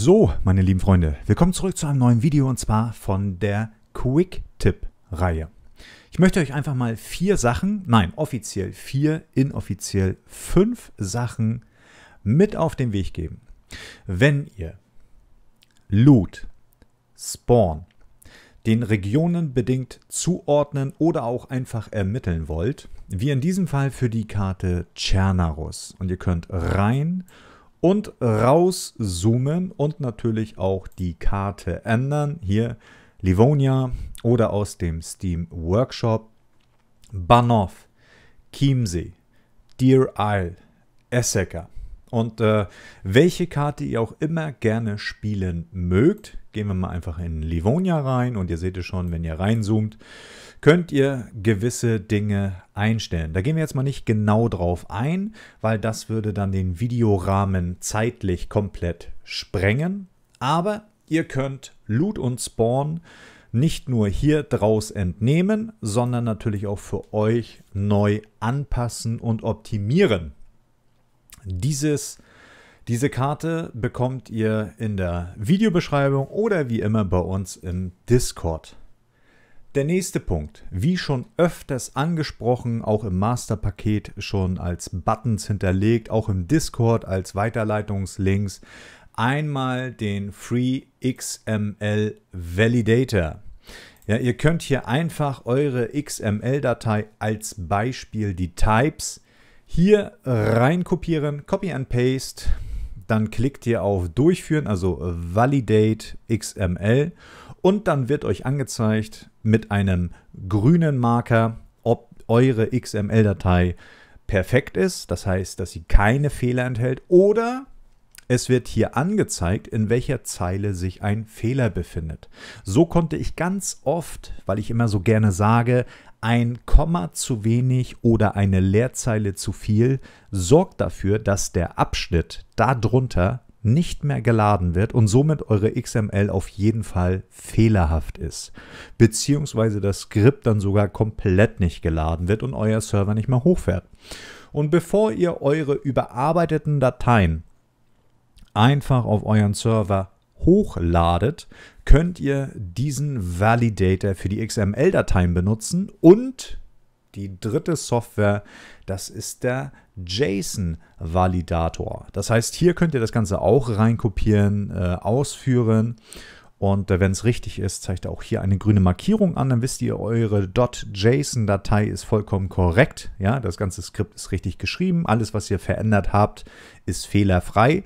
So, meine lieben Freunde, willkommen zurück zu einem neuen Video und zwar von der Quick-Tipp-Reihe. Ich möchte euch einfach mal vier Sachen, nein, offiziell vier, inoffiziell fünf Sachen mit auf den Weg geben. Wenn ihr Loot, Spawn, den Regionen bedingt zuordnen oder auch einfach ermitteln wollt, wie in diesem Fall für die Karte Tschernarus. Und ihr könnt rein und und rauszoomen und natürlich auch die Karte ändern. Hier Livonia oder aus dem Steam Workshop Banov, Chiemsee, Deer Isle, Esseker. Und äh, welche Karte ihr auch immer gerne spielen mögt, gehen wir mal einfach in Livonia rein und ihr seht es schon, wenn ihr reinzoomt, könnt ihr gewisse Dinge einstellen. Da gehen wir jetzt mal nicht genau drauf ein, weil das würde dann den Videorahmen zeitlich komplett sprengen. Aber ihr könnt Loot und Spawn nicht nur hier draus entnehmen, sondern natürlich auch für euch neu anpassen und optimieren. Dieses, diese Karte bekommt ihr in der Videobeschreibung oder wie immer bei uns im Discord. Der nächste Punkt, wie schon öfters angesprochen, auch im Masterpaket schon als Buttons hinterlegt, auch im Discord als Weiterleitungslinks, einmal den Free XML Validator. Ja, ihr könnt hier einfach eure XML-Datei als Beispiel die Types hier rein kopieren, Copy and Paste, dann klickt ihr auf Durchführen, also Validate XML und dann wird euch angezeigt mit einem grünen Marker, ob eure XML-Datei perfekt ist, das heißt, dass sie keine Fehler enthält oder es wird hier angezeigt, in welcher Zeile sich ein Fehler befindet. So konnte ich ganz oft, weil ich immer so gerne sage, ein Komma zu wenig oder eine Leerzeile zu viel sorgt dafür, dass der Abschnitt darunter nicht mehr geladen wird und somit eure XML auf jeden Fall fehlerhaft ist. Beziehungsweise das Skript dann sogar komplett nicht geladen wird und euer Server nicht mehr hochfährt. Und bevor ihr eure überarbeiteten Dateien einfach auf euren Server hochladet, könnt ihr diesen Validator für die XML-Dateien benutzen und die dritte Software, das ist der JSON-Validator. Das heißt, hier könnt ihr das Ganze auch reinkopieren, äh, ausführen. Und äh, wenn es richtig ist, zeigt auch hier eine grüne Markierung an. Dann wisst ihr, eure .json-Datei ist vollkommen korrekt. Ja, das ganze Skript ist richtig geschrieben. Alles, was ihr verändert habt, ist fehlerfrei.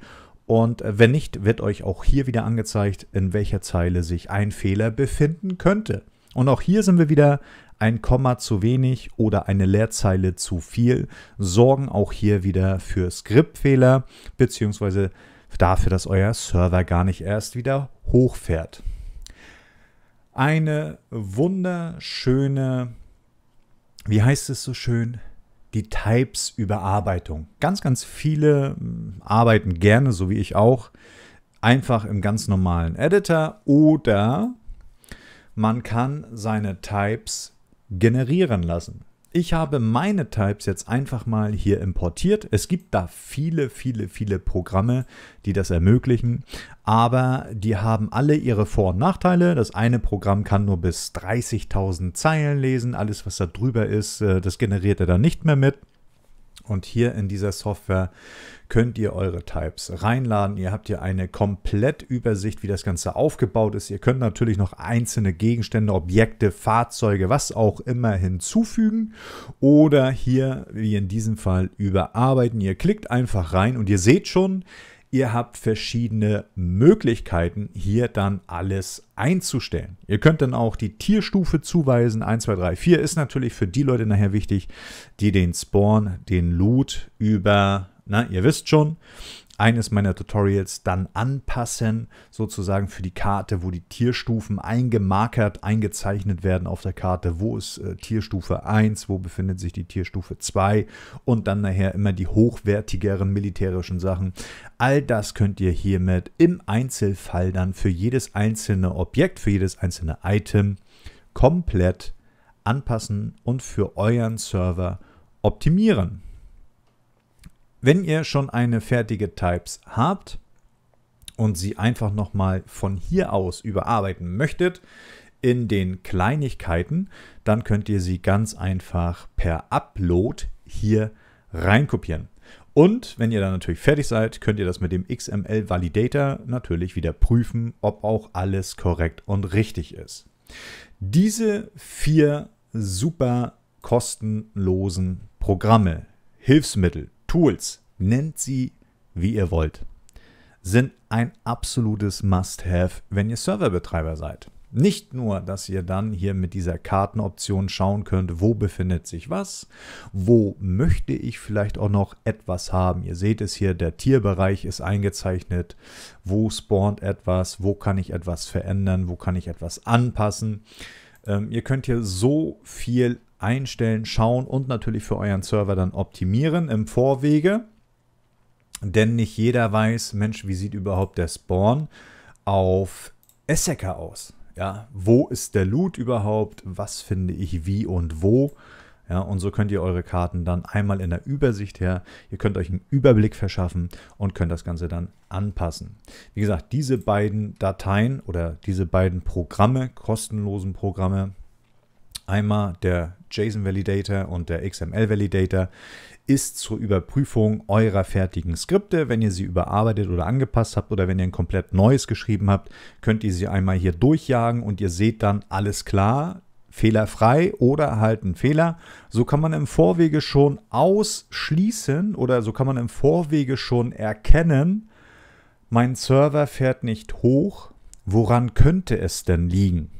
Und wenn nicht, wird euch auch hier wieder angezeigt, in welcher Zeile sich ein Fehler befinden könnte. Und auch hier sind wir wieder ein Komma zu wenig oder eine Leerzeile zu viel, sorgen auch hier wieder für Skriptfehler bzw. dafür, dass euer Server gar nicht erst wieder hochfährt. Eine wunderschöne, wie heißt es so schön, die Types-Überarbeitung. Ganz, ganz viele hm, arbeiten gerne, so wie ich auch, einfach im ganz normalen Editor oder man kann seine Types generieren lassen. Ich habe meine Types jetzt einfach mal hier importiert. Es gibt da viele, viele, viele Programme, die das ermöglichen, aber die haben alle ihre Vor- und Nachteile. Das eine Programm kann nur bis 30.000 Zeilen lesen. Alles, was da drüber ist, äh, das generiert er dann nicht mehr mit. Und hier in dieser Software könnt ihr eure Types reinladen. Ihr habt hier eine komplett Übersicht, wie das Ganze aufgebaut ist. Ihr könnt natürlich noch einzelne Gegenstände, Objekte, Fahrzeuge, was auch immer hinzufügen. Oder hier, wie in diesem Fall, überarbeiten. Ihr klickt einfach rein und ihr seht schon, Ihr habt verschiedene Möglichkeiten, hier dann alles einzustellen. Ihr könnt dann auch die Tierstufe zuweisen. 1, 2, 3, 4 ist natürlich für die Leute nachher wichtig, die den Spawn, den Loot über, na, ihr wisst schon, eines meiner Tutorials dann anpassen, sozusagen für die Karte, wo die Tierstufen eingemarkert, eingezeichnet werden auf der Karte, wo ist äh, Tierstufe 1, wo befindet sich die Tierstufe 2 und dann nachher immer die hochwertigeren militärischen Sachen. All das könnt ihr hiermit im Einzelfall dann für jedes einzelne Objekt, für jedes einzelne Item komplett anpassen und für euren Server optimieren. Wenn ihr schon eine fertige Types habt und sie einfach nochmal von hier aus überarbeiten möchtet, in den Kleinigkeiten, dann könnt ihr sie ganz einfach per Upload hier reinkopieren. Und wenn ihr dann natürlich fertig seid, könnt ihr das mit dem XML Validator natürlich wieder prüfen, ob auch alles korrekt und richtig ist. Diese vier super kostenlosen Programme, Hilfsmittel, Tools, nennt sie wie ihr wollt, sind ein absolutes Must-Have, wenn ihr Serverbetreiber seid. Nicht nur, dass ihr dann hier mit dieser Kartenoption schauen könnt, wo befindet sich was, wo möchte ich vielleicht auch noch etwas haben. Ihr seht es hier, der Tierbereich ist eingezeichnet, wo spawnt etwas, wo kann ich etwas verändern, wo kann ich etwas anpassen. Ähm, ihr könnt hier so viel einstellen, schauen und natürlich für euren Server dann optimieren im Vorwege. Denn nicht jeder weiß, Mensch, wie sieht überhaupt der Spawn auf Esseker aus? Ja, wo ist der Loot überhaupt? Was finde ich wie und wo? Ja, und so könnt ihr eure Karten dann einmal in der Übersicht her, ihr könnt euch einen Überblick verschaffen und könnt das Ganze dann anpassen. Wie gesagt, diese beiden Dateien oder diese beiden Programme, kostenlosen Programme, einmal der JSON Validator und der XML Validator ist zur Überprüfung eurer fertigen Skripte. Wenn ihr sie überarbeitet oder angepasst habt oder wenn ihr ein komplett neues geschrieben habt, könnt ihr sie einmal hier durchjagen und ihr seht dann alles klar, fehlerfrei oder halt ein Fehler. So kann man im Vorwege schon ausschließen oder so kann man im Vorwege schon erkennen, mein Server fährt nicht hoch. Woran könnte es denn liegen?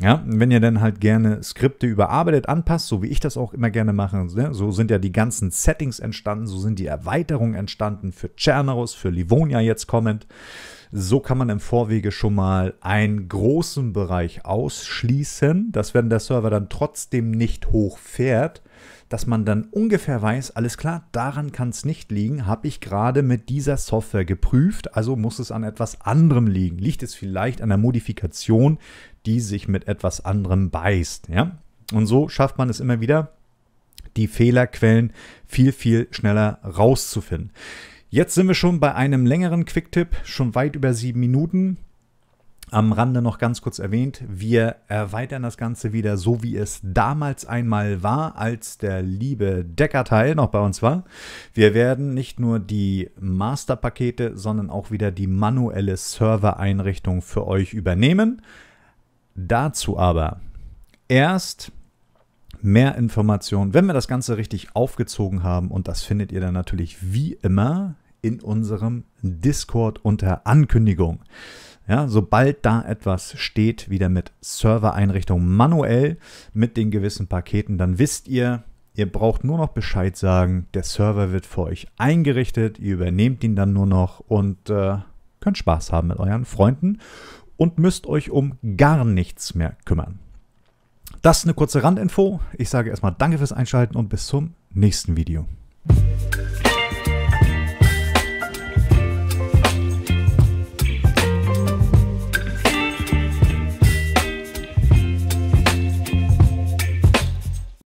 Ja, wenn ihr dann halt gerne Skripte überarbeitet, anpasst, so wie ich das auch immer gerne mache, ne, so sind ja die ganzen Settings entstanden, so sind die Erweiterungen entstanden für Cernarus, für Livonia jetzt kommend. So kann man im Vorwege schon mal einen großen Bereich ausschließen, dass wenn der Server dann trotzdem nicht hoch fährt, dass man dann ungefähr weiß, alles klar, daran kann es nicht liegen, habe ich gerade mit dieser Software geprüft, also muss es an etwas anderem liegen. Liegt es vielleicht an der Modifikation, die sich mit etwas anderem beißt, ja? Und so schafft man es immer wieder, die Fehlerquellen viel, viel schneller rauszufinden. Jetzt sind wir schon bei einem längeren Quicktip, schon weit über sieben Minuten. Am Rande noch ganz kurz erwähnt, wir erweitern das Ganze wieder so, wie es damals einmal war, als der liebe Decker-Teil noch bei uns war. Wir werden nicht nur die Masterpakete, sondern auch wieder die manuelle Servereinrichtung für euch übernehmen. Dazu aber erst mehr Informationen, wenn wir das Ganze richtig aufgezogen haben. Und das findet ihr dann natürlich wie immer in unserem Discord unter Ankündigung. Ja, sobald da etwas steht, wieder mit Servereinrichtung manuell mit den gewissen Paketen, dann wisst ihr, ihr braucht nur noch Bescheid sagen, der Server wird für euch eingerichtet, ihr übernehmt ihn dann nur noch und äh, könnt Spaß haben mit euren Freunden und müsst euch um gar nichts mehr kümmern. Das ist eine kurze Randinfo. Ich sage erstmal danke fürs Einschalten und bis zum nächsten Video.